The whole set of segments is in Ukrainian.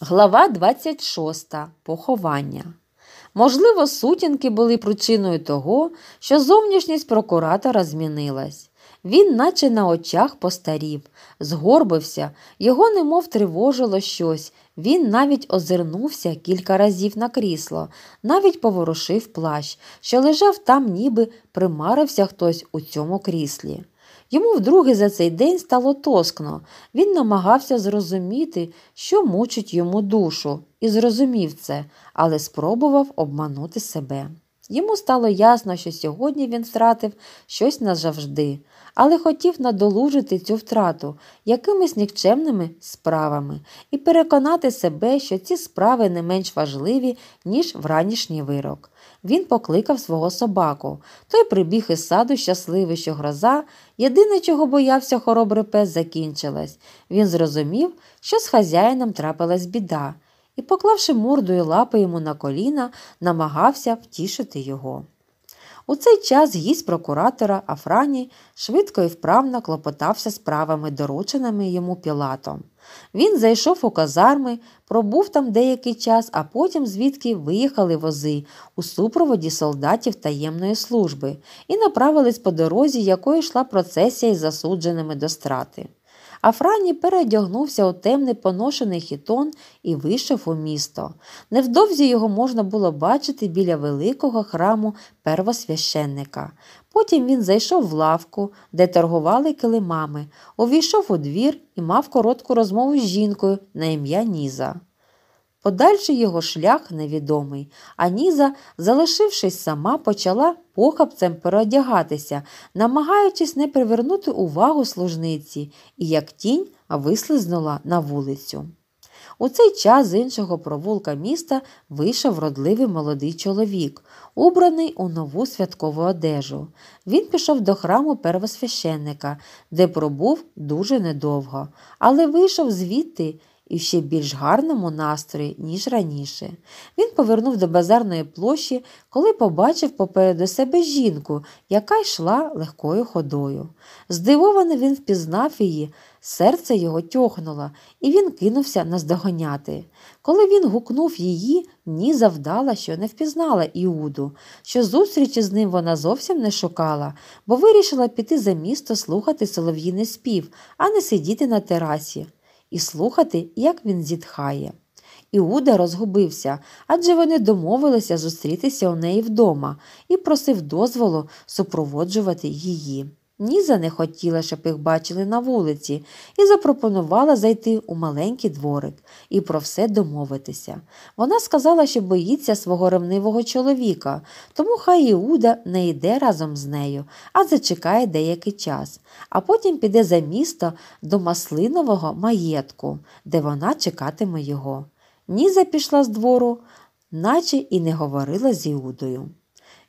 Глава 26. Поховання. Можливо, сутінки були причиною того, що зовнішність прокуратора змінилась. Він, наче на очах, постарів, згорбився, його немов тривожило щось, він навіть озирнувся кілька разів на крісло, навіть поворушив плащ, що лежав там, ніби примарився хтось у цьому кріслі. Йому вдруге за цей день стало тоскно. Він намагався зрозуміти, що мучить йому душу, і зрозумів це, але спробував обманути себе. Йому стало ясно, що сьогодні він втратив щось назавжди але хотів надолужити цю втрату якимись нікчемними справами і переконати себе, що ці справи не менш важливі, ніж вранішній вирок. Він покликав свого собаку. Той прибіг із саду щасливий, що гроза. Єдине, чого боявся хоробрий пес, закінчилась. Він зрозумів, що з хазяїном трапилась біда, і, поклавши морду лапи йому на коліна, намагався втішити його. У цей час гість прокуратора Афрані швидко і вправно клопотався справами, дорученими йому пілатом. Він зайшов у казарми, пробув там деякий час, а потім звідки виїхали вози у супроводі солдатів таємної служби і направились по дорозі, якою йшла процесія із засудженими до страти. А Франі передягнувся у темний поношений хітон і вийшов у місто. Невдовзі його можна було бачити біля великого храму первосвященника. Потім він зайшов в лавку, де торгували килимами, увійшов у двір і мав коротку розмову з жінкою на ім'я Ніза. Подальший його шлях невідомий. Аніза, залишившись сама, почала похапцем переодягатися, намагаючись не привернути увагу служниці і, як тінь, вислизнула на вулицю. У цей час з іншого провулка міста вийшов вродливий молодий чоловік, убраний у нову святкову одежу. Він пішов до храму первосвященника, де пробув дуже недовго, але вийшов звідти і в ще більш гарному настрої, ніж раніше. Він повернув до базарної площі, коли побачив попереду себе жінку, яка йшла легкою ходою. Здивовано він впізнав її, серце його тьохнуло, і він кинувся наздоганяти. Коли він гукнув її, ні завдала, що не впізнала Іуду, що зустрічі з ним вона зовсім не шукала, бо вирішила піти за місто слухати солов'їний спів, а не сидіти на терасі і слухати, як він зітхає. Іуда розгубився, адже вони домовилися зустрітися у неї вдома і просив дозволу супроводжувати її. Ніза не хотіла, щоб їх бачили на вулиці, і запропонувала зайти у маленький дворик і про все домовитися. Вона сказала, що боїться свого ревнивого чоловіка, тому хай Іуда не йде разом з нею, а зачекає деякий час, а потім піде за місто до маслинового маєтку, де вона чекатиме його. Ніза пішла з двору, наче і не говорила з Іудою.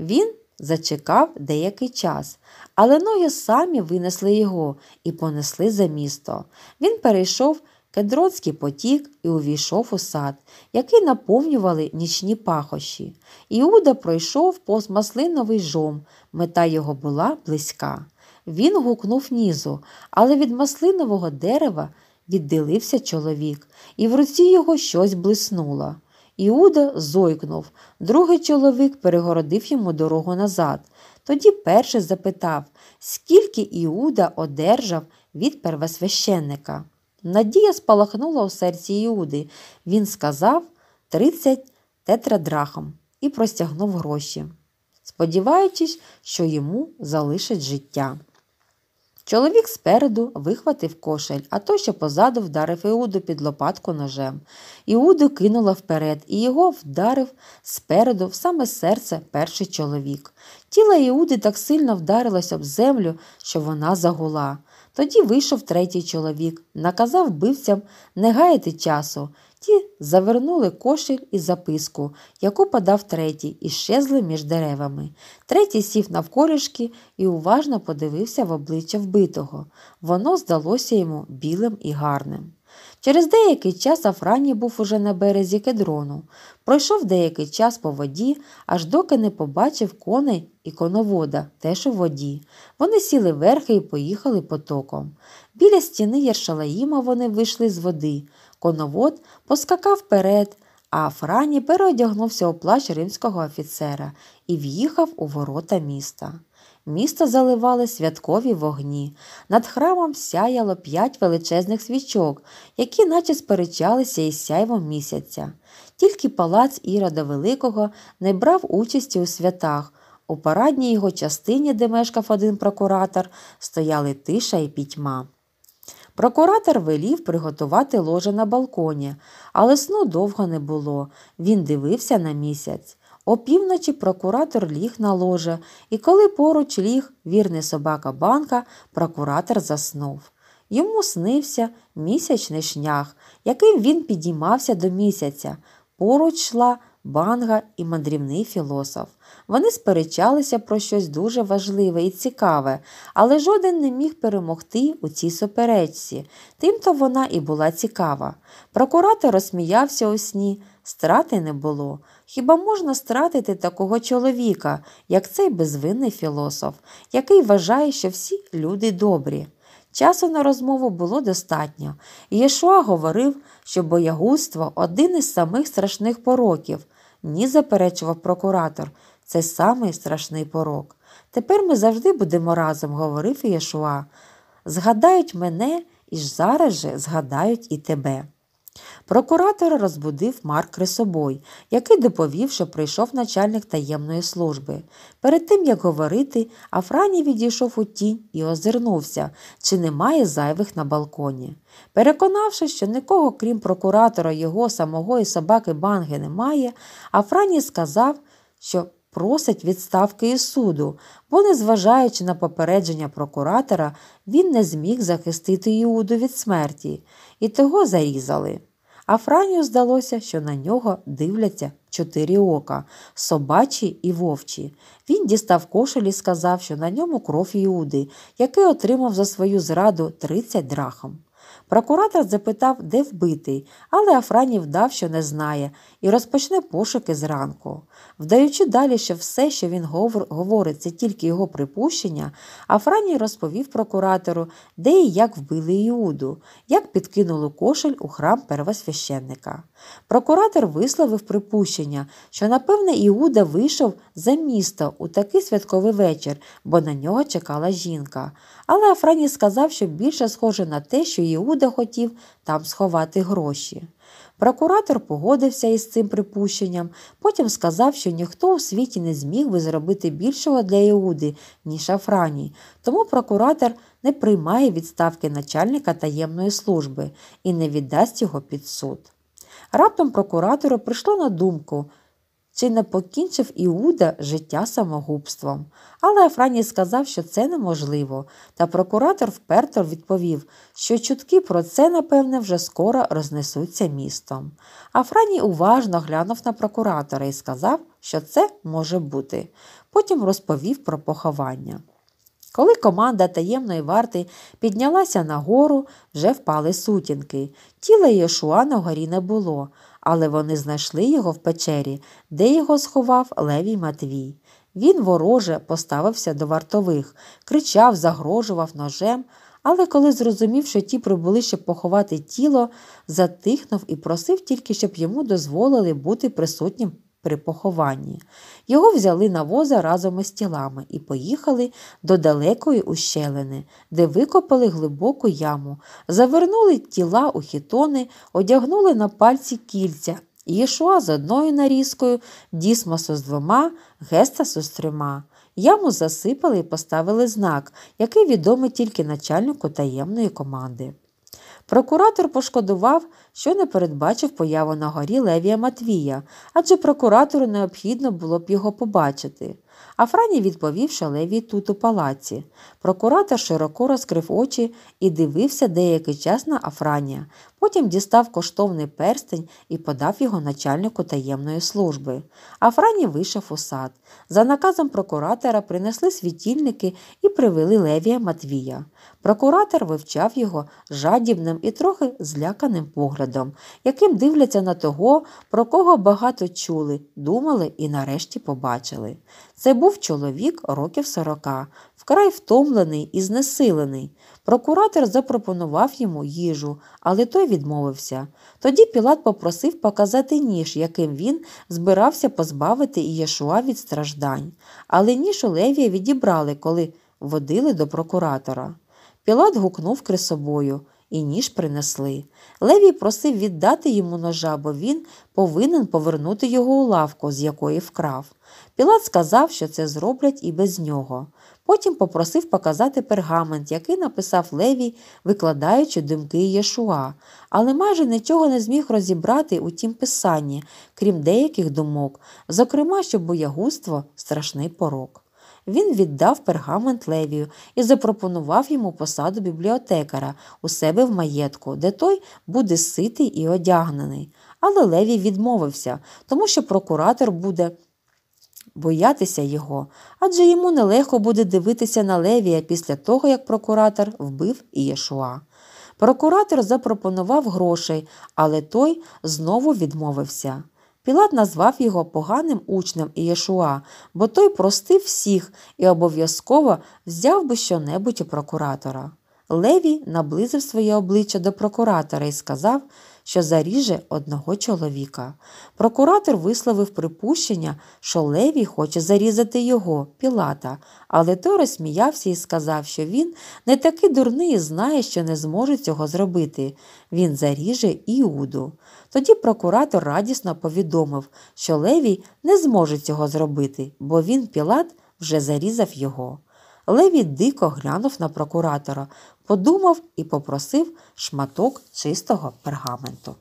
Він зачекав деякий час, але ноги самі винесли його і понесли за місто. Він перейшов Кедроцький потік і увійшов у сад, який наповнювали нічні пахощі. Іуда пройшов повз маслиновий жом, мета його була близька. Він гукнув нізу, але від маслинового дерева відділився чоловік, і в руці його щось блиснуло. Іуда зойкнув. Другий чоловік перегородив йому дорогу назад. Тоді перший запитав, скільки Іуда одержав від первосвященника. Надія спалахнула у серці Іуди. Він сказав 30 тетрадрахом і простягнув гроші, сподіваючись, що йому залишить життя. Чоловік спереду вихватив кошель, а той, що позаду вдарив Іуду під лопатку ножем. Іуду кинула вперед, і його вдарив спереду в саме серце перший чоловік. Тіло Іуди так сильно вдарилось об землю, що вона загула. Тоді вийшов третій чоловік, наказав бивцям не гаяти часу. Ті завернули кошель і записку, яку подав третій, і щезли між деревами. Третій сів навколішки і уважно подивився в обличчя вбитого. Воно здалося йому білим і гарним. Через деякий час Афрані був уже на березі кедрону. Пройшов деякий час по воді, аж доки не побачив коней і коновода теж у воді. Вони сіли верхи і поїхали потоком. Біля стіни Єршалаїма вони вийшли з води. Коновод поскакав вперед, а Афрані переодягнувся у плащ римського офіцера і в'їхав у ворота міста. Місто заливали святкові вогні. Над храмом сяяло п'ять величезних свічок, які наче сперечалися із сяйвом місяця. Тільки палац Ірода Великого не брав участі у святах. У парадній його частині, де мешкав один прокуратор, стояли тиша і пітьма. Прокуратор велів приготувати ложе на балконі, але сну довго не було. Він дивився на місяць. Опівночі прокуратор ліг на ложе, і коли поруч ліг вірний собака банка, прокуратор заснув. Йому снився місячний шнях, яким він підіймався до місяця. Поруч йшла банга і мандрівний філософ. Вони сперечалися про щось дуже важливе і цікаве, але жоден не міг перемогти у цій суперечці, тимто вона і була цікава. Прокуратор розсміявся у сні, страти не було. Хіба можна стратити такого чоловіка, як цей безвинний філософ, який вважає, що всі люди добрі? Часу на розмову було достатньо, Єшуа говорив, що боягузтво один із самих страшних пороків. Ні, заперечував прокуратор, це самий страшний порок. Тепер ми завжди будемо разом, говорив Єшуа. Згадають мене і ж зараз же згадають і тебе. Прокуратор розбудив Марк Крисобой, який доповів, що прийшов начальник таємної служби. Перед тим, як говорити, Афрані відійшов у тінь і озирнувся, чи немає зайвих на балконі. Переконавши, що нікого, крім прокуратора, його самого і собаки банги немає, Афрані сказав, що просить відставки і суду, бо, незважаючи на попередження прокуратора, він не зміг захистити Іуду від смерті, і того зарізали. А Франію здалося, що на нього дивляться чотири ока собачі і вовчі. Він дістав кошель і сказав, що на ньому кров Іуди, який отримав за свою зраду 30 драхом. Прокуратор запитав, де вбитий, але Афранів дав, що не знає, і розпочне пошуки зранку. Вдаючи далі, що все, що він говорить, це тільки його припущення, Афраній розповів прокуратору, де і як вбили Іуду, як підкинули кошель у храм первосвященника. Прокуратор висловив припущення, що, напевне, Іуда вийшов за місто у такий святковий вечір, бо на нього чекала жінка. Але Афраній сказав, що більше схоже на те, що Іуда де хотів там сховати гроші. Прокуратор погодився із цим припущенням, потім сказав, що ніхто у світі не зміг би зробити більшого для Іуди, ніж Афрані, тому прокуратор не приймає відставки начальника таємної служби і не віддасть його під суд. Раптом прокуратору прийшло на думку. Чи не покінчив Іуда життя самогубством? Але Афраній сказав, що це неможливо, та прокуратор вперто відповів, що чутки про це, напевне, вже скоро рознесуться містом. Афрані уважно глянув на прокуратора і сказав, що це може бути. Потім розповів про поховання. Коли команда таємної варти піднялася на гору, вже впали сутінки. Тіла Єшуа на горі не було але вони знайшли його в печері, де його сховав Левій Матвій. Він вороже поставився до вартових, кричав, загрожував ножем, але коли зрозумів, що ті прибули, щоб поховати тіло, затихнув і просив тільки, щоб йому дозволили бути присутнім при похованні. Його взяли на воза разом із тілами і поїхали до далекої ущелини, де викопали глибоку яму, завернули тіла у хітони, одягнули на пальці кільця. Єшуа з одною нарізкою, Дісмосу з двома, Гестасу з трьома. Яму засипали і поставили знак, який відомий тільки начальнику таємної команди. Прокуратор пошкодував, що не передбачив появу на горі Левія Матвія, адже прокуратору необхідно було б його побачити. А Франі відповів, що Леві тут у палаці. Прокуратор широко розкрив очі і дивився деякий час на Афранія. Потім дістав коштовний перстень і подав його начальнику таємної служби. Афрані вийшов у сад. За наказом прокуратора принесли світильники і привели Левія Матвія. Прокуратор вивчав його жадібним і трохи зляканим поглядом, яким дивляться на того, про кого багато чули, думали і нарешті побачили. Це це був чоловік років сорока, вкрай втомлений і знесилений. Прокуратор запропонував йому їжу, але той відмовився. Тоді Пілат попросив показати ніж, яким він збирався позбавити Ієшуа від страждань. Але ніж у Левія відібрали, коли водили до прокуратора. Пілат гукнув крисобою і ніж принесли. Левій просив віддати йому ножа, бо він повинен повернути його у лавку, з якої вкрав. Пілат сказав, що це зроблять і без нього. Потім попросив показати пергамент, який написав Леві, викладаючи думки Єшуа, але майже нічого не зміг розібрати у тім писанні, крім деяких думок, зокрема, що боягузтво страшний порок. Він віддав пергамент Левію і запропонував йому посаду бібліотекара у себе в маєтку, де той буде ситий і одягнений. Але Левій відмовився, тому що прокуратор буде. Боятися його, адже йому нелегко буде дивитися на Левія після того, як прокуратор вбив Ієшуа. Прокуратор запропонував грошей, але той знову відмовився. Пілат назвав його поганим учнем Ієшуа, бо той простив всіх і обов'язково взяв би щонебудь у прокуратора. Леві наблизив своє обличчя до прокуратора і сказав, що заріже одного чоловіка. Прокуратор висловив припущення, що Леві хоче зарізати його, Пілата, але той розсміявся і сказав, що він не такий дурний і знає, що не зможе цього зробити. Він заріже Іуду. Тоді прокуратор радісно повідомив, що Леві не зможе цього зробити, бо він, Пілат, вже зарізав його. Леві дико глянув на прокуратора, подумав і попросив шматок чистого пергаменту.